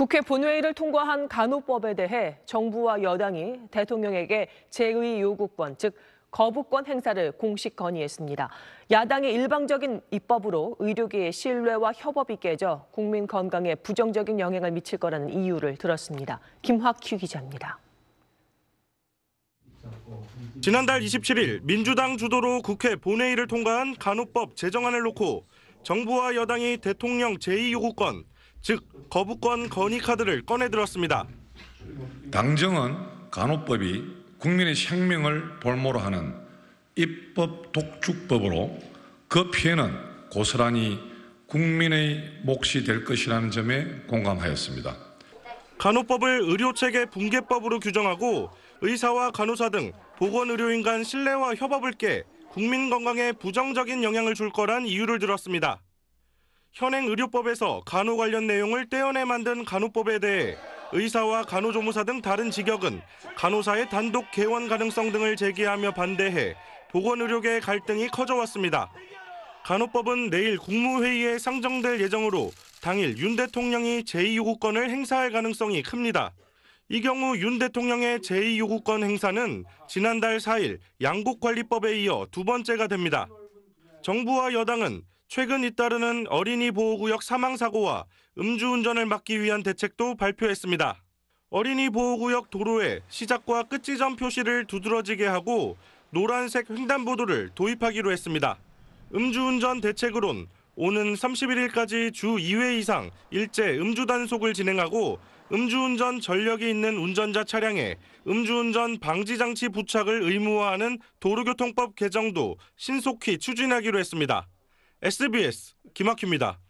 국회 본회의를 통과한 간호법에 대해 정부와 여당이 대통령에게 제의 요구권, 즉 거부권 행사를 공식 건의했습니다. 야당의 일방적인 입법으로 의료계의 신뢰와 협업이 깨져 국민 건강에 부정적인 영향을 미칠 거라는 이유를 들었습니다. 김학휘 기자입니다. 지난달 27일 민주당 주도로 국회 본회의를 통과한 간호법 제정안을 놓고 정부와 여당이 대통령 제의 요구권, 즉 거부권 건의 카드를 꺼내 들었습니다. 당정은 간호법이 국민의 생명을 볼모로 하는 입법 독축법으로 그 피해는 고스란히 국민의 몫이 될 것이라는 점에 공감하였습니다. 간호법을 의료체계 붕괴법으로 규정하고 의사와 간호사 등 보건의료인 간 신뢰와 협업을 깨 국민 건강에 부정적인 영향을 줄 거란 이유를 들었습니다. 현행 의료법에서 간호 관련 내용을 떼어내 만든 간호법에 대해 의사와 간호조무사 등 다른 직역은 간호사의 단독 개원 가능성 등을 제기하며 반대해 보건의료계의 갈등이 커져왔습니다. 간호법은 내일 국무회의에 상정될 예정으로 당일 윤 대통령이 제2요구권을 행사할 가능성이 큽니다. 이 경우 윤 대통령의 제2요구권 행사는 지난달 4일 양국관리법에 이어 두 번째가 됩니다. 정부와 여당은 최근 잇따르는 어린이 보호구역 사망사고와 음주운전을 막기 위한 대책도 발표했습니다. 어린이 보호구역 도로에 시작과 끝지점 표시를 두드러지게 하고 노란색 횡단보도를 도입하기로 했습니다. 음주운전 대책으론 오는 31일까지 주 2회 이상 일제 음주 단속을 진행하고 음주운전 전력이 있는 운전자 차량에 음주운전 방지 장치 부착을 의무화하는 도로교통법 개정도 신속히 추진하기로 했습니다. SBS 김학규입니다.